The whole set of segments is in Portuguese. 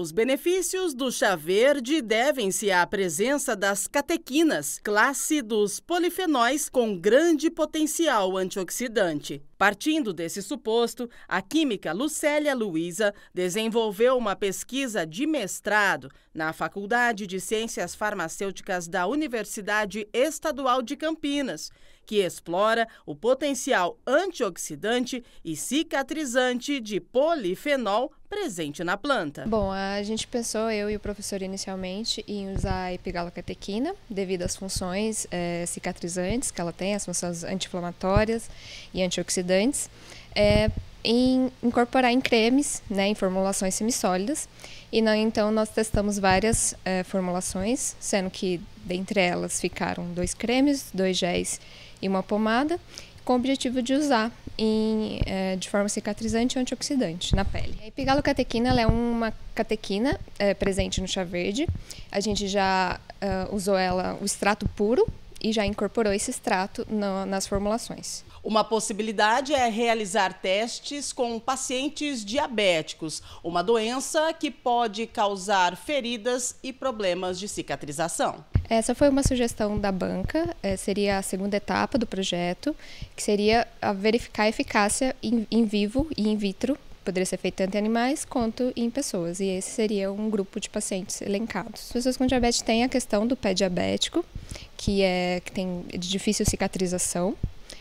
Os benefícios do chá verde devem-se à presença das catequinas, classe dos polifenóis com grande potencial antioxidante. Partindo desse suposto, a química Lucélia Luiza desenvolveu uma pesquisa de mestrado na Faculdade de Ciências Farmacêuticas da Universidade Estadual de Campinas que explora o potencial antioxidante e cicatrizante de polifenol presente na planta. Bom, a gente pensou, eu e o professor inicialmente, em usar a epigalocatequina devido às funções é, cicatrizantes que ela tem, as funções anti-inflamatórias e antioxidantes. É, em incorporar em cremes, né, em formulações semissólidas. E não, então nós testamos várias é, formulações, sendo que dentre elas ficaram dois cremes, dois géis e uma pomada com o objetivo de usar em, eh, de forma cicatrizante e antioxidante na pele. A epigalocatequina é uma catequina eh, presente no chá verde. A gente já eh, usou ela, o extrato puro, e já incorporou esse extrato no, nas formulações. Uma possibilidade é realizar testes com pacientes diabéticos, uma doença que pode causar feridas e problemas de cicatrização. Essa foi uma sugestão da banca, é, seria a segunda etapa do projeto, que seria verificar a eficácia em vivo e in vitro poderia ser feito tanto em animais quanto em pessoas. E esse seria um grupo de pacientes elencados. pessoas com diabetes têm a questão do pé diabético, que é que tem de difícil cicatrização.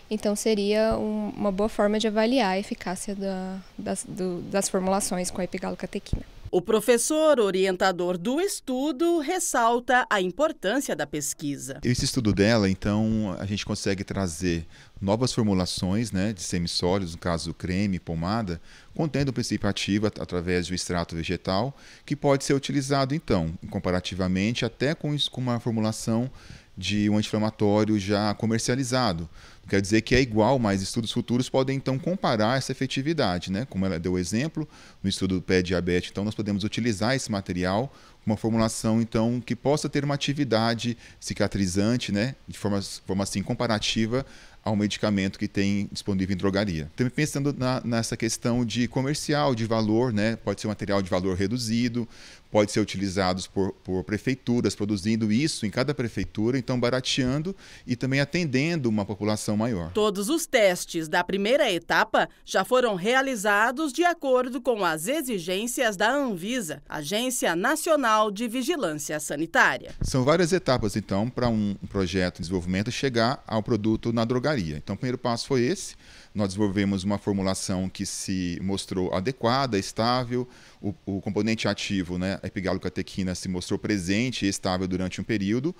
Então, seria um, uma boa forma de avaliar a eficácia da, das, do, das formulações com a epigalocatequina. O professor orientador do estudo ressalta a importância da pesquisa. Esse estudo dela, então, a gente consegue trazer novas formulações né, de semissólidos, no caso creme, pomada, contendo o princípio ativo através do extrato vegetal, que pode ser utilizado, então, comparativamente até com, com uma formulação de um anti-inflamatório já comercializado. quer dizer que é igual, mas estudos futuros podem então comparar essa efetividade, né? Como ela deu exemplo no estudo do pé diabetes, então nós podemos utilizar esse material uma formulação então que possa ter uma atividade cicatrizante, né, de forma, forma assim comparativa ao medicamento que tem disponível em drogaria. Também pensando na, nessa questão de comercial, de valor, né? pode ser um material de valor reduzido, pode ser utilizados por, por prefeituras, produzindo isso em cada prefeitura, então barateando e também atendendo uma população maior. Todos os testes da primeira etapa já foram realizados de acordo com as exigências da Anvisa, Agência Nacional de Vigilância Sanitária. São várias etapas, então, para um projeto de desenvolvimento chegar ao produto na drogaria. Então, o primeiro passo foi esse. Nós desenvolvemos uma formulação que se mostrou adequada, estável. O, o componente ativo, né, a epigalocatequina, se mostrou presente e estável durante um período.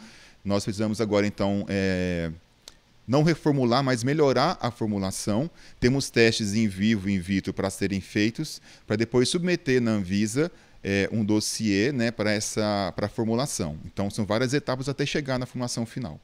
Nós precisamos agora, então, é, não reformular, mas melhorar a formulação. Temos testes em vivo e in vitro para serem feitos, para depois submeter na Anvisa é, um dossiê né, para essa formulação. Então, são várias etapas até chegar na formulação final.